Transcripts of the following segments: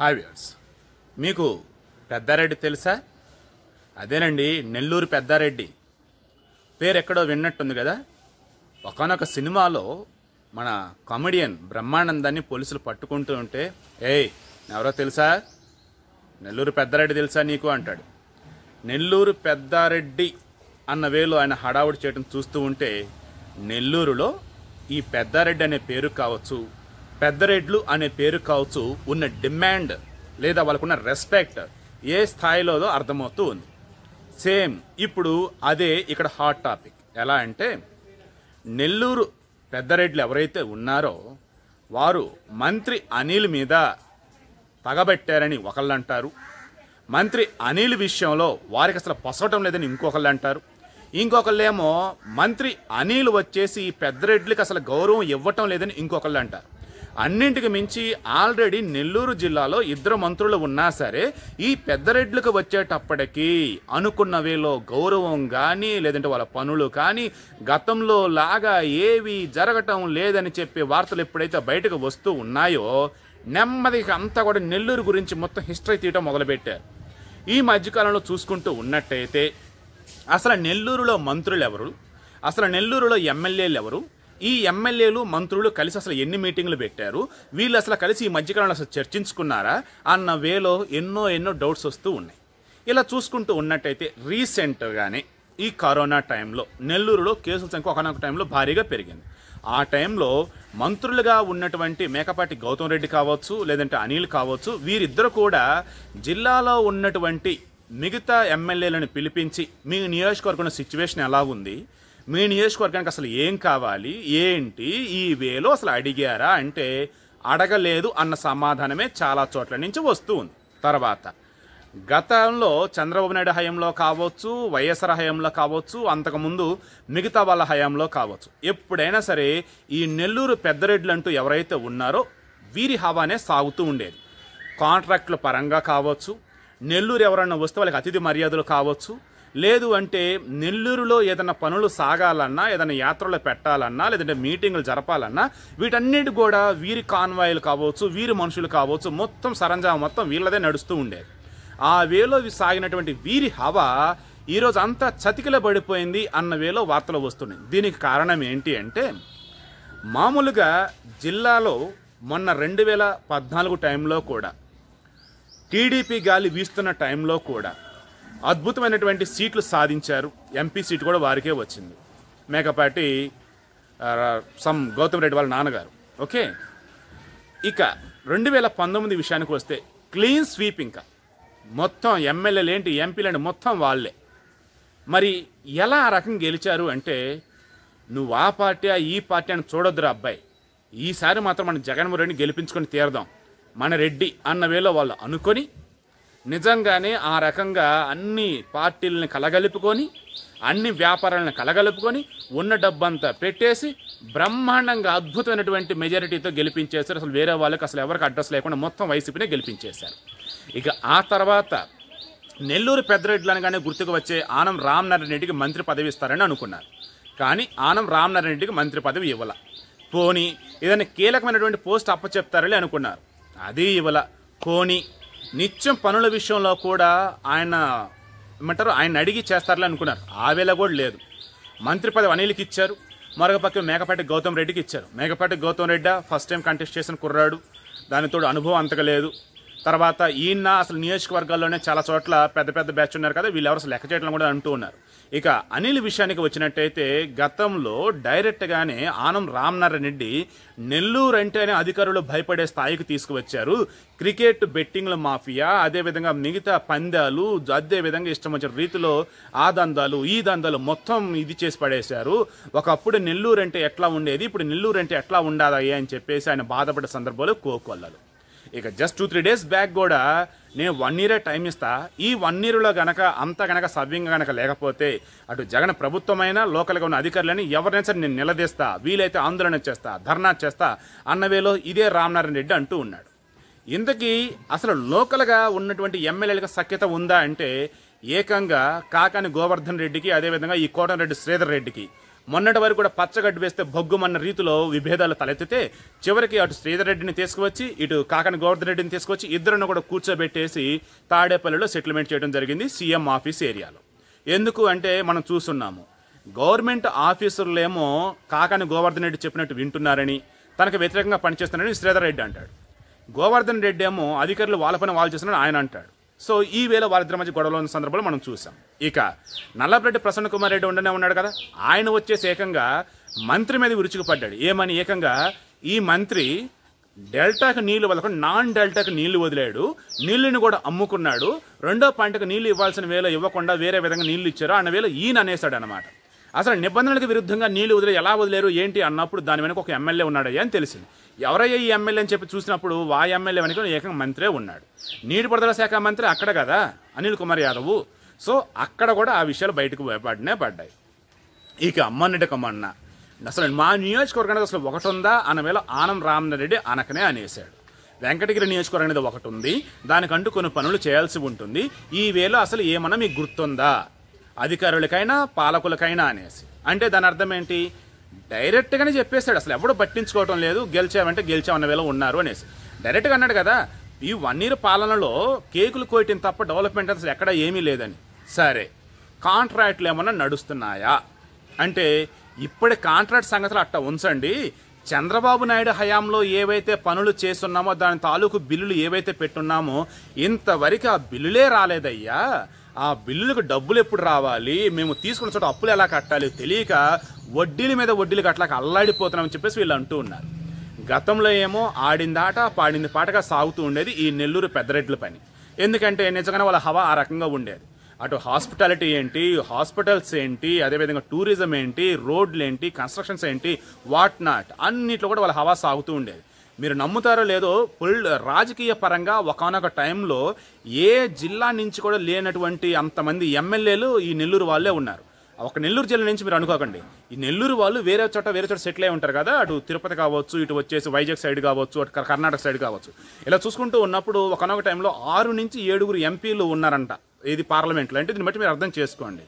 hi viewers మీకు పెద్దారెడ్డి తెలుసా అదేనండి నెల్లూరు పెద్దారెడ్డి పేరెక్కడో విన్నట్టుంది కదా ఒకనొక సినిమాలో మన కామెడియన్ బ్రహ్మానందాన్ని పోలీసులు పట్టుకుంటూ ఉంటే ఏయ్ ఎవరో తెలుసా నెల్లూరు పెద్దారెడ్డి తెలుసా నీకు అంటాడు నెల్లూరు పెద్దారెడ్డి అన్న వేలో ఆయన హడావుడి చేయడం చూస్తూ ఉంటే నెల్లూరులో ఈ పెద్దారెడ్డి అనే పేరు కావచ్చు పెద్ద రేట్లు అనే పేరు కావచ్చు ఉన్న డిమాండ్ లేదా వాళ్ళకున్న రెస్పెక్ట్ ఏ స్థాయిలోదో అర్థమవుతూ ఉంది సేమ్ ఇప్పుడు అదే ఇక్కడ హాట్ టాపిక్ ఎలా అంటే నెల్లూరు పెద్ద రేట్లు ఎవరైతే ఉన్నారో వారు మంత్రి అనిల్ మీద పగబెట్టారని ఒకళ్ళు అంటారు మంత్రి అనిల్ విషయంలో వారికి అసలు పొసగటం లేదని ఇంకొకళ్ళు అంటారు ఇంకొకళ్ళేమో మంత్రి అనిల్ వచ్చేసి పెద్ద రెడ్లకి అసలు గౌరవం ఇవ్వటం లేదని ఇంకొకళ్ళు అంటారు అన్నింటికి మించి ఆల్రెడీ నెల్లూరు జిల్లాలో ఇద్దరు మంత్రులు ఉన్నా సరే ఈ పెద్దరెడ్లకు వచ్చేటప్పటికీ అనుకున్న వేలో గౌరవం కానీ లేదంటే వాళ్ళ పనులు కానీ గతంలో లాగా ఏవి జరగటం లేదని చెప్పి వార్తలు ఎప్పుడైతే బయటకు వస్తూ ఉన్నాయో నెమ్మదిగా అంతా కూడా నెల్లూరు గురించి మొత్తం హిస్టరీ తీయటం మొదలుపెట్టారు ఈ మధ్యకాలంలో చూసుకుంటూ ఉన్నట్టయితే అసలు నెల్లూరులో మంత్రులు ఎవరు అసలు నెల్లూరులో ఎమ్మెల్యేలు ఎవరు ఈ ఎమ్మెల్యేలు మంత్రులు కలిసి అసలు ఎన్ని మీటింగ్లు పెట్టారు వీళ్ళు అసలు కలిసి ఈ మధ్యకాలంలో అసలు చర్చించుకున్నారా అన్న వేలో ఎన్నో ఎన్నో డౌట్స్ వస్తూ ఉన్నాయి ఇలా చూసుకుంటూ ఉన్నట్టయితే రీసెంట్గానే ఈ కరోనా టైంలో నెల్లూరులో కేసుల సంఖ్య ఒకనొక టైంలో భారీగా పెరిగింది ఆ టైంలో మంత్రులుగా ఉన్నటువంటి మేకపాటి గౌతమ్ రెడ్డి కావచ్చు లేదంటే అనిల్ కావచ్చు వీరిద్దరు కూడా జిల్లాలో ఉన్నటువంటి మిగతా ఎమ్మెల్యేలను పిలిపించి మీ నియోజకవర్గంలో సిచ్యువేషన్ ఎలా ఉంది మీ నియోజకవర్గానికి అసలు ఏం కావాలి ఏంటి ఈ వేలో అసలు అడిగారా అంటే అడగలేదు అన్న సమాధానమే చాలా చోట్ల నుంచి వస్తుంది తర్వాత గతంలో చంద్రబాబు నాయుడు హయంలో కావచ్చు వైఎస్ఆర్ హయంలో కావచ్చు అంతకుముందు మిగతా వాళ్ళ హయాంలో కావచ్చు ఎప్పుడైనా సరే ఈ నెల్లూరు పెద్దరెడ్లు అంటూ ఎవరైతే ఉన్నారో వీరి హవానే సాగుతూ ఉండేది కాంట్రాక్టుల పరంగా కావచ్చు నెల్లూరు ఎవరన్నా వస్తే వాళ్ళకి అతిథి మర్యాదలు కావచ్చు లేదు అంటే నెల్లూరులో ఏదైనా పనులు సాగాలన్నా ఏదైనా యాత్రలు పెట్టాలన్నా లేదంటే మీటింగులు జరపాలన్నా వీటన్నిటి కూడా వీరి కాన్వాయిలు కావచ్చు వీరి మనుషులు కావచ్చు మొత్తం సరంజామా మొత్తం వీళ్ళదే నడుస్తూ ఉండేది ఆ వేలో సాగినటువంటి వీరి హవా ఈరోజు అంతా చతికిల పడిపోయింది అన్న వేలో వార్తలు వస్తున్నాయి దీనికి కారణం ఏంటి అంటే మామూలుగా జిల్లాలో మొన్న రెండు వేల పద్నాలుగు టైంలో కూడా టీడీపీ గాలి వీస్తున్న టైంలో కూడా అద్భుతమైనటువంటి సీట్లు సాధించారు ఎంపీ సీట్ కూడా వారికే వచ్చింది మేకపాటి సమ్ గౌతమ్ రెడ్డి వాళ్ళ నాన్నగారు ఓకే ఇక రెండు వేల పంతొమ్మిది విషయానికి వస్తే క్లీన్ స్వీప్ ఇంకా మొత్తం ఎమ్మెల్యేలు ఏంటి ఎంపీలేంటి మొత్తం వాళ్ళే మరి ఎలా ఆ రకం గెలిచారు అంటే నువ్వు ఆ పార్టీ ఈ పార్టీ అని చూడొద్దురా అబ్బాయి ఈసారి మాత్రం మనం జగన్మోహన్ రెడ్డిని గెలిపించుకొని తీరదాం మన రెడ్డి అన్న వేలో వాళ్ళు అనుకొని నిజంగానే ఆ రకంగా అన్ని పార్టీలను కలగలుపుకొని అన్ని వ్యాపారాలను కలగలుపుకొని ఉన్న డబ్బంతా పెట్టేసి బ్రహ్మాండంగా అద్భుతమైనటువంటి మెజారిటీతో గెలిపించేశారు అసలు వేరే వాళ్ళకి అసలు ఎవరికి అడ్రస్ లేకుండా మొత్తం వైసీపీనే గెలిపించేశారు ఇక ఆ తర్వాత నెల్లూరు పెద్దరెడ్డిలు అనగానే గుర్తుకు వచ్చే ఆనం రామ్నారాయణ రెడ్డికి మంత్రి పదవి ఇస్తారని అనుకున్నారు కానీ ఆనం రామ్నారాయణ రెడ్డికి మంత్రి పదవి ఇవ్వాల పోని ఏదైనా కీలకమైనటువంటి పోస్ట్ అప్పచెప్తారని అనుకున్నారు అది ఇవ్వాల పోని నిత్యం పనుల విషయంలో కూడా ఆయన ఏమంటారు ఆయన అడిగి చేస్తారులే అనుకున్నారు ఆవేళ కూడా లేదు మంత్రి పదవి అనిల్కి ఇచ్చారు మరొక పక్క మేకపాటి గౌతమ్ రెడ్డికి ఇచ్చారు Mekapati Goutham Reddy first time contest చేసిన కుర్రాడు దానితోడు అనుభవం అంతగా లేదు తర్వాత ఈయన అసలు నియోజకవర్గాల్లోనే చాలా చోట్ల పెద్ద పెద్ద బ్యాచ్ ఉన్నారు కదా వీళ్ళు ఎవరు లెక్క చేయడం కూడా అంటూ ఉన్నారు ఇక అనిల్ విషయానికి వచ్చినట్టయితే గతంలో డైరెక్ట్గానే ఆనం రామనారాయణ రెడ్డి నెల్లూరు అంటేనే అధికారులు భయపడే స్థాయికి తీసుకువచ్చారు క్రికెట్ బెట్టింగ్ల మాఫియా అదేవిధంగా మిగతా పందాలు అదేవిధంగా ఇష్టం వచ్చిన రీతిలో ఆ దందాలు ఈ దందాలు మొత్తం ఇది చేసి పడేశారు ఒకప్పుడు నెల్లూరు అంటే ఎట్లా ఉండేది ఇప్పుడు నెల్లూరు అంటే ఎట్లా ఉండాలి అని చెప్పేసి ఆయన బాధపడే సందర్భాలు కోకొల్లలు ఇక just two three days back కూడా నేను వన్ ఇయరే టైం ఇస్తా ఈ వన్ ఇయర్లో గనక అంత గనక సవ్యంగా గనక లేకపోతే అటు జగన్ ప్రభుత్వమైన లోకల్గా ఉన్న అధికారులని ఎవరినైనా సరే నేను నిలదీస్తా వీలైతే ఆందోళన చేస్తా ధర్నా చేస్తా అన్నవేలో ఇదే రామ్నారాయణ రెడ్డి అంటూ ఉన్నాడు ఇంతకీ అసలు లోకల్గా ఉన్నటువంటి ఎమ్మెల్యేలకు సఖ్యత ఉందా అంటే ఏకంగా కాకాని గోవర్ధన్ రెడ్డికి అదేవిధంగా ఈ కోటం రెడ్డి శ్రీధర్ రెడ్డికి మొన్నటి వరకు కూడా పచ్చగడ్డి వేస్తే బొగ్గుమన్న రీతిలో విభేదాలు తలెత్తితే చివరికి అటు శ్రీధర్ రెడ్డిని తీసుకువచ్చి ఇటు కాకని గోవర్ధన్ రెడ్డిని తీసుకొచ్చి ఇద్దరును కూడా కూర్చోబెట్టేసి తాడేపల్లిలో సెటిల్మెంట్ చేయడం జరిగింది సీఎం ఆఫీస్ ఏరియాలో ఎందుకు అంటే మనం చూస్తున్నాము గవర్నమెంట్ ఆఫీసర్లేమో కాకని గోవర్ధన్ రెడ్డి చెప్పినట్టు వింటున్నారని తనకు వ్యతిరేకంగా పనిచేస్తున్నారని శ్రీధర్ రెడ్డి అంటాడు గోవర్ధన్ రెడ్డి ఏమో అధికారులు వాళ్ళ పని వాళ్ళు చేస్తున్నారని ఆయన అంటాడు సో ఈ వేళ వారిద్దరి మధ్య గొడవలు ఉన్న సందర్భంలో మనం చూసాం ఇక నల్లపరెడ్డి ప్రసన్న కుమార్ రెడ్డి ఉండనే ఉన్నాడు కదా ఆయన వచ్చేసి ఏకంగా మంత్రి మీద విరుచుకు పడ్డాడు ఏమని ఏకంగా ఈ మంత్రి డెల్టాకు నీళ్లు వదలకుండా నాన్ డెల్టాకు నీళ్లు వదిలాడు నీళ్లను కూడా అమ్ముకున్నాడు రెండో పంటకు నీళ్లు ఇవ్వాల్సిన వేళ ఇవ్వకుండా వేరే విధంగా నీళ్లు ఇచ్చారు అన్న వేళ ఈయన అనేసాడు అనమాట అసలు నిబంధనలకు విరుద్ధంగా నీళ్లు వదిలే ఎలా వదిలేరు ఏంటి అన్నప్పుడు దాని వెనక ఒక ఎమ్మెల్యే ఉన్నాడు అని తెలిసింది ఎవరయ్యే ఈ ఎమ్మెల్యే అని చెప్పి చూసినప్పుడు ఆ ఎమ్మెల్యే వెనక ఏకంగా మంత్రే ఉన్నాడు నీటిపారుదల శాఖ మంత్రి అక్కడ కదా అనిల్ కుమార్ యాదవ్ సో అక్కడ కూడా ఆ విషయాలు బయటకు పడినే పడ్డాయి ఇక అమ్మన్నటికి అమ్మన్న అసలు మా నియోజకవర్గానికి అసలు ఒకటి ఉందా అనవేళ ఆనం రామరెడ్డి అనకనే అనేశాడు వెంకటగిరి నియోజకవర్గం అనేది ఒకటి ఉంది దానికంటూ కొన్ని పనులు చేయాల్సి ఉంటుంది ఈ వేళ అసలు ఏమన్నా మీకు గుర్తుందా అధికారులకైనా పాలకులకైనా అనేసి అంటే దాని అర్థం ఏంటి డైరెక్ట్గానే చెప్పేశాడు అసలు ఎవడు పట్టించుకోవటం లేదు గెలిచావంటే గెలిచామన్న వేళ ఉన్నారు అనేసి డైరెక్ట్గా అన్నాడు కదా ఈ వన్ ఇయర్ పాలనలో కేకులు కోయటం తప్ప డెవలప్మెంట్ అసలు ఎక్కడ ఏమీ లేదని సరే కాంట్రాక్ట్లు ఏమన్నా నడుస్తున్నాయా అంటే ఇప్పటి కాంట్రాక్ట్ సంగతులు అట్ట ఉంచండి చంద్రబాబు నాయుడు హయాంలో ఏవైతే పనులు చేస్తున్నామో దాని తాలూకు బిల్లులు ఏవైతే పెట్టున్నామో ఇంతవరకు ఆ బిల్లులే రాలేదయ్యా ఆ బిల్లులకు డబ్బులు ఎప్పుడు రావాలి మేము తీసుకున్న చోట అప్పులు ఎలా కట్టాలి తెలియక వడ్డీల మీద వడ్డీలు కట్టలేక అల్లాడిపోతున్నామని చెప్పేసి వీళ్ళు అంటూ ఉన్నారు గతంలో ఏమో ఆడిందాట పాడింది పాటగా సాగుతూ ఉండేది ఈ నెల్లూరు పెద్దరెడ్ల పని ఎందుకంటే నిజంగానే వాళ్ళ హవా ఆ రకంగా ఉండేది అటు హాస్పిటాలిటీ ఏంటి హాస్పిటల్స్ ఏంటి అదేవిధంగా టూరిజం ఏంటి రోడ్లు ఏంటి కన్స్ట్రక్షన్స్ ఏంటి వాట్ నాట్ అన్నిట్లో కూడా వాళ్ళ హవా సాగుతూ ఉండేది మీరు నమ్ముతారో లేదో పొల్ రాజకీయ పరంగా ఒకనొక టైంలో ఏ జిల్లా నుంచి కూడా లేనటువంటి అంతమంది ఎమ్మెల్యేలు ఈ నెల్లూరు వాళ్ళే ఉన్నారు ఒక నెల్లూరు జిల్లా నుంచి మీరు అనుకోకండి ఈ నెల్లూరు వాళ్ళు వేరే చోట వేరే చోట సెటిల్ అయి ఉంటారు కదా అటు తిరుపతి కావచ్చు ఇటు వచ్చేసి వైజాగ్ సైడ్ కావచ్చు అటు కర్ణాటక సైడ్ కావచ్చు ఇలా చూసుకుంటూ ఉన్నప్పుడు ఒకనొక టైంలో ఆరు నుంచి ఏడుగురు ఎంపీలు ఉన్నారంట ఇది పార్లమెంట్లో అంటే దీన్ని బట్టి మీరు అర్థం చేసుకోండి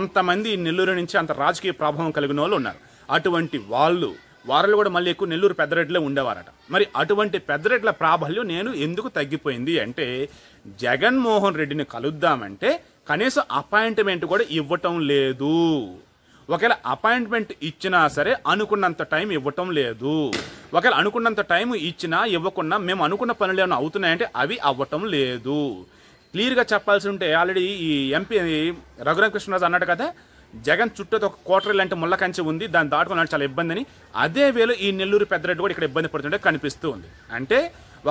ఎంతమంది ఈ నెల్లూరు నుంచి అంత రాజకీయ ప్రభావం కలిగిన వాళ్ళు ఉన్నారు అటువంటి వాళ్ళు వారలు కూడా మళ్ళీ ఎక్కువ నెల్లూరు పెద్దరెడ్డిలో ఉండేవారట మరి అటువంటి పెద్దరెడ్ల ప్రాబల్యం నేను ఎందుకు తగ్గిపోయింది అంటే జగన్మోహన్ రెడ్డిని కలుద్దామంటే కనీసం అపాయింట్మెంట్ కూడా ఇవ్వటం లేదు ఒకవేళ అపాయింట్మెంట్ ఇచ్చినా సరే అనుకున్నంత టైం ఇవ్వటం లేదు ఒకవేళ అనుకున్నంత టైం ఇచ్చినా ఇవ్వకుండా మేము అనుకున్న పనులు ఏమైనా అవుతున్నాయంటే అవి అవ్వటం లేదు క్లియర్గా చెప్పాల్సి ఉంటే ఆల్రెడీ ఈ ఎంపీ రఘురామకృష్ణరాజు అన్నాడు కదా జగన్ చుట్టూ ఒక కోటరీ లాంటి ముళ్ళ ఉంది దాన్ని దాటుకున్నాడు చాలా ఇబ్బంది అని అదే వేళ ఈ నెల్లూరు పెద్దరెడ్డి కూడా ఇక్కడ ఇబ్బంది పడుతుంటే కనిపిస్తూ ఉంది అంటే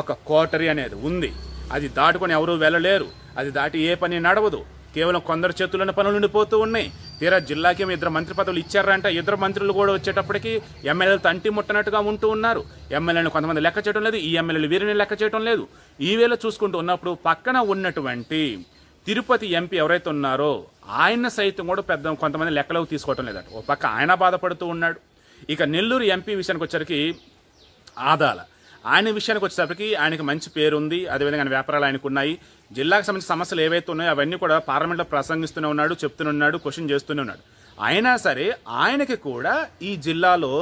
ఒక కోటరీ అనేది ఉంది అది దాటుకొని ఎవరూ వెళ్ళలేరు అది దాటి ఏ పని నడవదు కేవలం కొందరు చేతుల్లోనే పనులు ఉండిపోతూ ఉన్నాయి తీరా జిల్లాకి ఇద్దరు మంత్రి పదవులు ఇచ్చారంట ఇద్దరు మంత్రులు కూడా వచ్చేటప్పటికి ఎమ్మెల్యేలు తంటి ముట్టనట్టుగా ఉంటూ ఉన్నారు ఎమ్మెల్యేలను కొంతమంది లెక్క చేయడం లేదు ఈ ఎమ్మెల్యేలు వీరిని లెక్క చేయడం లేదు ఈ వేళ చూసుకుంటూ ఉన్నప్పుడు పక్కన ఉన్నటువంటి తిరుపతి ఎంపీ ఎవరైతే ఉన్నారో ఆయన సైతం కూడా పెద్ద కొంతమంది లెక్కలోకి తీసుకోవటం లేదట ఓ పక్క ఆయన బాధపడుతూ ఉన్నాడు ఇక నెల్లూరు ఎంపీ విషయానికి వచ్చరికి ఆదాల ఆయన విషయానికి వచ్చేసరికి ఆయనకు మంచి పేరు ఉంది అదేవిధంగా ఆయన వ్యాపారాలు ఆయనకు ఉన్నాయి జిల్లాకు సంబంధించిన సమస్యలు ఏవైతే ఉన్నాయో అవన్నీ కూడా పార్లమెంట్లో ప్రసంగిస్తూనే ఉన్నాడు చెప్తూనే ఉన్నాడు క్వశ్చన్ చేస్తూనే ఉన్నాడు అయినా సరే ఆయనకి కూడా ఈ జిల్లాలో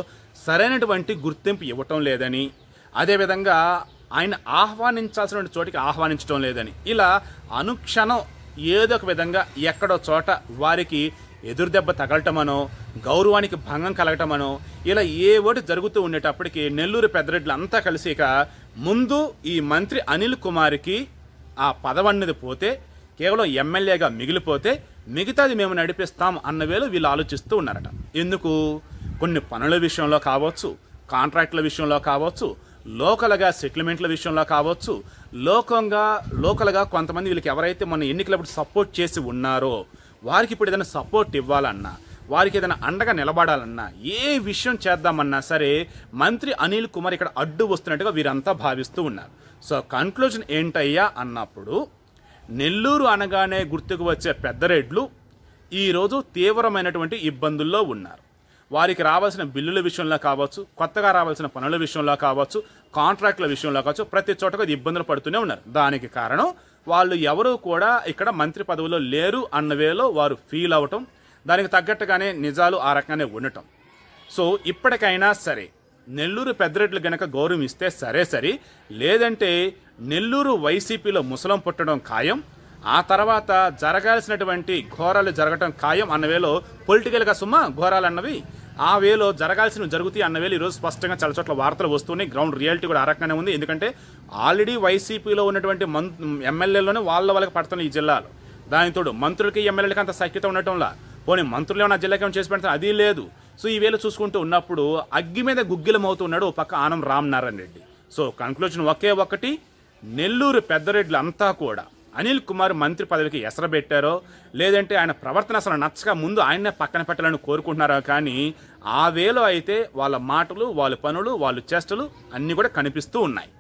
సరైనటువంటి గుర్తింపు ఇవ్వటం లేదని అదేవిధంగా ఆయన ఆహ్వానించాల్సిన చోటికి ఆహ్వానించడం లేదని ఇలా అనుక్షణం ఏదో ఒక విధంగా ఎక్కడో చోట వారికి ఎదురుదెబ్బ తగలటమనో గౌరవానికి భంగం కలగటమనో ఇలా ఏ ఓటు జరుగుతూ ఉండేటప్పటికి నెల్లూరు పెద్దరెడ్లు అంతా కలిసి ఇక ముందు ఈ మంత్రి అనిల్ కుమార్కి ఆ పదవన్నది పోతే కేవలం ఎమ్మెల్యేగా మిగిలిపోతే మిగతాది మేము నడిపిస్తాం అన్న వేలు వీళ్ళు ఆలోచిస్తూ ఉన్నారట ఎందుకు కొన్ని పనుల విషయంలో కావచ్చు కాంట్రాక్టుల విషయంలో కావచ్చు లోకల్గా సెటిల్మెంట్ల విషయంలో కావచ్చు లోకంగా లోకల్గా కొంతమంది వీళ్ళకి ఎవరైతే మన ఎన్నికలప్పుడు సపోర్ట్ చేసి ఉన్నారో వారికి ఇప్పుడు ఏదైనా సపోర్ట్ ఇవ్వాలన్నా వారికి ఏదైనా అండగా నిలబడాలన్నా ఏ విషయం చేద్దామన్నా సరే మంత్రి అనిల్ కుమార్ ఇక్కడ అడ్డు వస్తున్నట్టుగా వీరంతా భావిస్తూ ఉన్నారు సో కన్క్లూజన్ ఏంటయ్యా అన్నప్పుడు నెల్లూరు అనగానే గుర్తుకు వచ్చే పెద్దరెడ్లు ఈరోజు తీవ్రమైనటువంటి ఇబ్బందుల్లో ఉన్నారు వారికి రావాల్సిన బిల్లుల విషయంలో కావచ్చు కొత్తగా రావాల్సిన పనుల విషయంలో కావచ్చు కాంట్రాక్ట్ల విషయంలో కావచ్చు ప్రతి చోటకు ఇబ్బందులు పడుతూనే ఉన్నారు దానికి కారణం వాళ్ళు ఎవరూ కూడా ఇక్కడ మంత్రి పదవిలో లేరు అన్న వేలో వారు ఫీల్ అవటం దానికి తగ్గట్టుగానే నిజాలు ఆ రకంగానే ఉండటం సో ఇప్పటికైనా సరే నెల్లూరు పెద్దరెడ్లు గనక గౌరవం ఇస్తే సరే సరే లేదంటే నెల్లూరు వైసీపీలో ముసలం పుట్టడం ఖాయం ఆ తర్వాత జరగాల్సినటువంటి ఘోరాలు జరగటం ఖాయం అన్న వేలో పొలిటికల్గా సుమా ఘోరాలు అన్నవి ఆ వేలో జరగాల్సినవి జరుగుతాయి అన్న వేలు ఈరోజు స్పష్టంగా చాలా చోట్ల వార్తలు వస్తున్నాయి గ్రౌండ్ రియాలిటీ కూడా ఆ రకంగానే ఉంది ఎందుకంటే ఆల్రెడీ వైసీపీలో ఉన్నటువంటి మం ఎమ్మెల్యేలోనే వాళ్ళ వాళ్ళకి పడుతున్నాయి ఈ జిల్లాలో దానితోడు మంత్రులకి ఎమ్మెల్యేలకి అంత సఖ్యత ఉండటంలా పోనీ మంత్రులు ఏమైనా జిల్లాకి ఏమైనా చేసి పెడతారు అది లేదు సో ఈ వేలు చూసుకుంటూ ఉన్నప్పుడు అగ్గి మీద గుగ్గిలమవుతున్నాడు అవుతున్నాడు పక్క ఆనం రామ్ నారాయణ రెడ్డి సో కన్క్లూజన్ ఒకే ఒకటి నెల్లూరు పెద్దరెడ్లు అంతా కూడా అనిల్ కుమార్ మంత్రి పదవికి ఎసరబెట్టారో లేదంటే ఆయన ప్రవర్తన అసలు నచ్చక ముందు ఆయన్నే పక్కన పెట్టాలని కోరుకుంటున్నారో కానీ ఆ వేలో అయితే వాళ్ళ మాటలు వాళ్ళ పనులు వాళ్ళ చేష్టలు అన్నీ కూడా కనిపిస్తూ ఉన్నాయి